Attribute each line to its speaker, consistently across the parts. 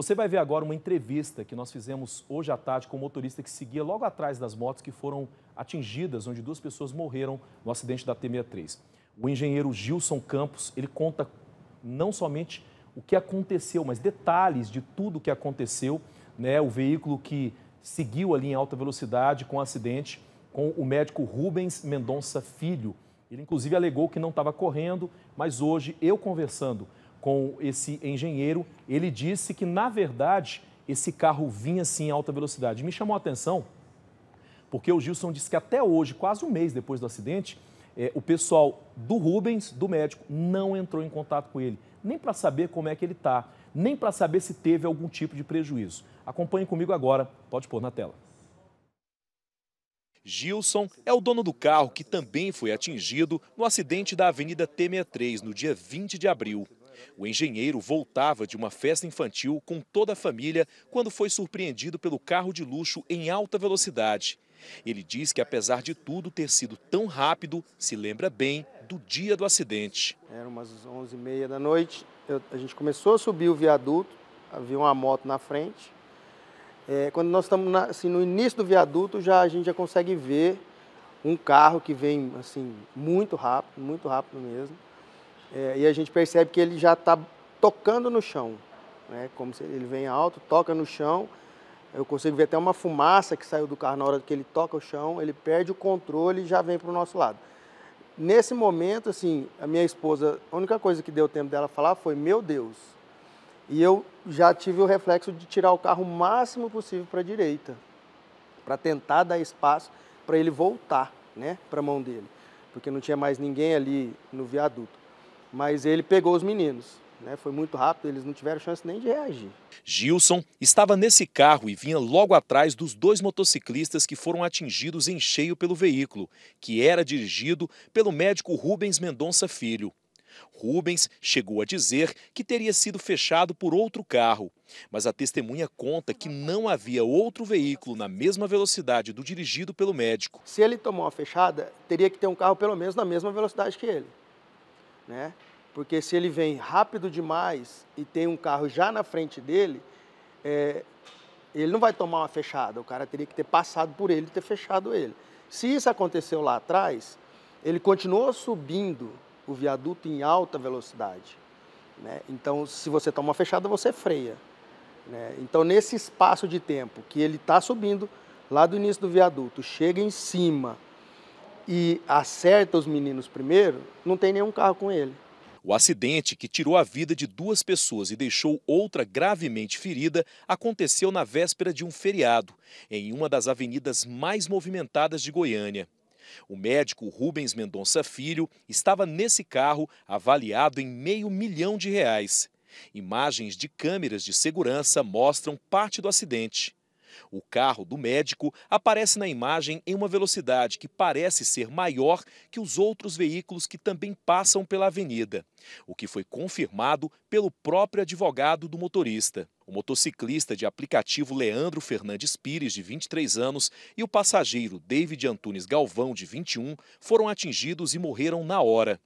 Speaker 1: Você vai ver agora uma entrevista que nós fizemos hoje à tarde com o um motorista que seguia logo atrás das motos que foram atingidas, onde duas pessoas morreram no acidente da T63. O engenheiro Gilson Campos, ele conta não somente o que aconteceu, mas detalhes de tudo o que aconteceu, né? O veículo que seguiu ali em alta velocidade com o acidente com o médico Rubens Mendonça Filho. Ele inclusive alegou que não estava correndo, mas hoje eu conversando com esse engenheiro, ele disse que, na verdade, esse carro vinha sim em alta velocidade. Me chamou a atenção, porque o Gilson disse que até hoje, quase um mês depois do acidente, é, o pessoal do Rubens, do médico, não entrou em contato com ele, nem para saber como é que ele está, nem para saber se teve algum tipo de prejuízo. Acompanhe comigo agora, pode pôr na tela. Gilson é o dono do carro que também foi atingido no acidente da Avenida T63 no dia 20 de abril. O engenheiro voltava de uma festa infantil com toda a família quando foi surpreendido pelo carro de luxo em alta velocidade. Ele diz que, apesar de tudo ter sido tão rápido, se lembra bem do dia do
Speaker 2: acidente. Era umas 11h30 da noite, eu, a gente começou a subir o viaduto, havia uma moto na frente. É, quando nós estamos na, assim, no início do viaduto, já a gente já consegue ver um carro que vem assim muito rápido, muito rápido mesmo. É, e a gente percebe que ele já está tocando no chão, né? como se ele vem alto, toca no chão, eu consigo ver até uma fumaça que saiu do carro na hora que ele toca o chão, ele perde o controle e já vem para o nosso lado. Nesse momento, assim, a minha esposa, a única coisa que deu tempo dela falar foi, meu Deus. E eu já tive o reflexo de tirar o carro o máximo possível para a direita, para tentar dar espaço para ele voltar, né, para a mão dele, porque não tinha mais ninguém ali no viaduto mas ele pegou os meninos. Né? Foi muito rápido, eles não tiveram chance nem de reagir.
Speaker 1: Gilson estava nesse carro e vinha logo atrás dos dois motociclistas que foram atingidos em cheio pelo veículo, que era dirigido pelo médico Rubens Mendonça Filho. Rubens chegou a dizer que teria sido fechado por outro carro, mas a testemunha conta que não havia outro veículo na mesma velocidade do dirigido
Speaker 2: pelo médico. Se ele tomou a fechada, teria que ter um carro pelo menos na mesma velocidade que ele. Né? Porque se ele vem rápido demais e tem um carro já na frente dele, é, ele não vai tomar uma fechada. O cara teria que ter passado por ele e ter fechado ele. Se isso aconteceu lá atrás, ele continuou subindo o viaduto em alta velocidade. Né? Então, se você toma uma fechada, você freia. Né? Então, nesse espaço de tempo que ele está subindo, lá do início do viaduto, chega em cima e acerta os meninos primeiro, não tem nenhum carro com ele.
Speaker 1: O acidente, que tirou a vida de duas pessoas e deixou outra gravemente ferida, aconteceu na véspera de um feriado, em uma das avenidas mais movimentadas de Goiânia. O médico Rubens Mendonça Filho estava nesse carro avaliado em meio milhão de reais. Imagens de câmeras de segurança mostram parte do acidente. O carro do médico aparece na imagem em uma velocidade que parece ser maior que os outros veículos que também passam pela avenida, o que foi confirmado pelo próprio advogado do motorista. O motociclista de aplicativo Leandro Fernandes Pires, de 23 anos, e o passageiro David Antunes Galvão, de 21, foram atingidos e morreram na hora.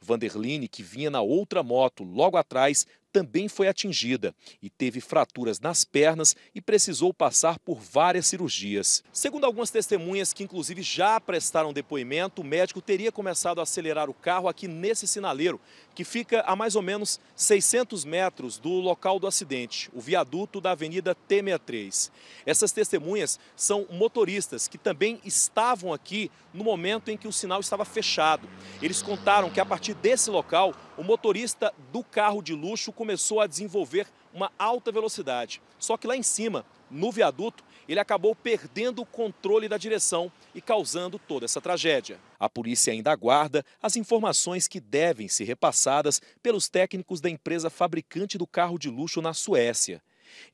Speaker 1: Vanderline, que vinha na outra moto logo atrás, também foi atingida e teve fraturas nas pernas e precisou passar por várias cirurgias. Segundo algumas testemunhas que inclusive já prestaram depoimento, o médico teria começado a acelerar o carro aqui nesse sinaleiro, que fica a mais ou menos 600 metros do local do acidente, o viaduto da Avenida T63. Essas testemunhas são motoristas que também estavam aqui no momento em que o sinal estava fechado. Eles contaram que a partir desse local o motorista do carro de luxo começou a desenvolver uma alta velocidade. Só que lá em cima, no viaduto, ele acabou perdendo o controle da direção e causando toda essa tragédia. A polícia ainda aguarda as informações que devem ser repassadas pelos técnicos da empresa fabricante do carro de luxo na Suécia.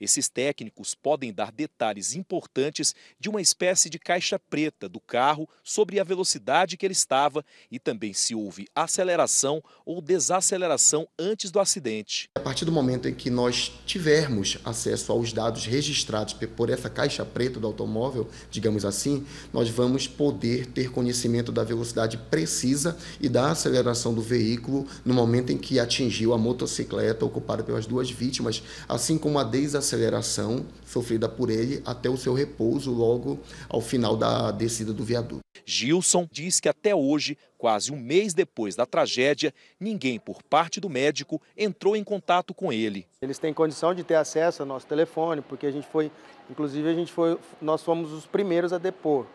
Speaker 1: Esses técnicos podem dar detalhes importantes de uma espécie de caixa preta do carro sobre a velocidade que ele estava e também se houve aceleração ou desaceleração antes do acidente. A partir do momento em que nós tivermos acesso aos dados registrados por essa caixa preta do automóvel, digamos assim, nós vamos poder ter conhecimento da velocidade precisa e da aceleração do veículo no momento em que atingiu a motocicleta ocupada pelas duas vítimas, assim como a des desaceleração sofrida por ele até o seu repouso logo ao final da descida do viaduto. Gilson diz que até hoje, quase um mês depois da tragédia,
Speaker 2: ninguém por parte do médico entrou em contato com ele. Eles têm condição de ter acesso ao nosso telefone, porque a gente foi, inclusive a gente foi, nós fomos os primeiros a depor.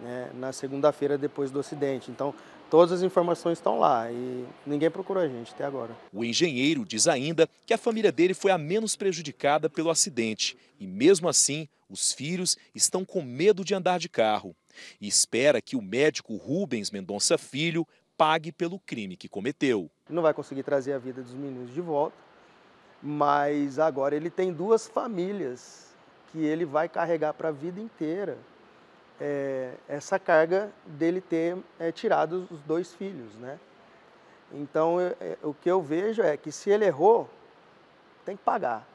Speaker 2: Né, na segunda-feira depois do acidente. Então, Todas as informações estão lá e ninguém procurou a gente até agora.
Speaker 1: O engenheiro diz ainda que a família dele foi a menos prejudicada pelo acidente e, mesmo assim, os filhos estão com medo de andar de carro e espera que o médico Rubens Mendonça Filho pague pelo crime que cometeu.
Speaker 2: Não vai conseguir trazer a vida dos meninos de volta, mas agora ele tem duas famílias que ele vai carregar para a vida inteira é, essa carga dele ter é, tirado os dois filhos, né? Então, eu, é, eu, é, o que eu vejo é que se ele errou, tem que pagar.